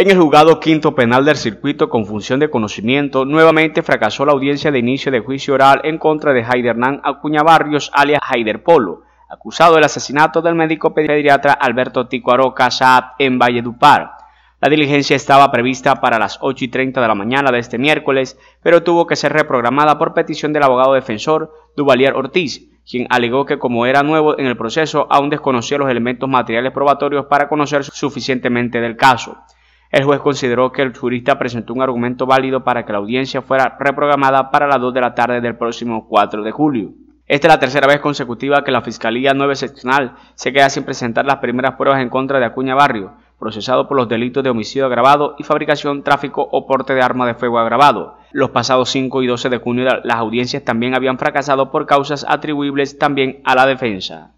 En el juzgado quinto penal del circuito con función de conocimiento, nuevamente fracasó la audiencia de inicio de juicio oral en contra de Jaider Hernán Acuña Barrios, alias Jaider Polo, acusado del asesinato del médico pediatra Alberto Tico Aroca Saab en Valledupar. La diligencia estaba prevista para las 8 y 30 de la mañana de este miércoles, pero tuvo que ser reprogramada por petición del abogado defensor Duvalier Ortiz, quien alegó que como era nuevo en el proceso, aún desconocía los elementos materiales probatorios para conocer suficientemente del caso. El juez consideró que el jurista presentó un argumento válido para que la audiencia fuera reprogramada para las 2 de la tarde del próximo 4 de julio. Esta es la tercera vez consecutiva que la Fiscalía 9 Seccional se queda sin presentar las primeras pruebas en contra de Acuña Barrio, procesado por los delitos de homicidio agravado y fabricación, tráfico o porte de arma de fuego agravado. Los pasados 5 y 12 de junio las audiencias también habían fracasado por causas atribuibles también a la defensa.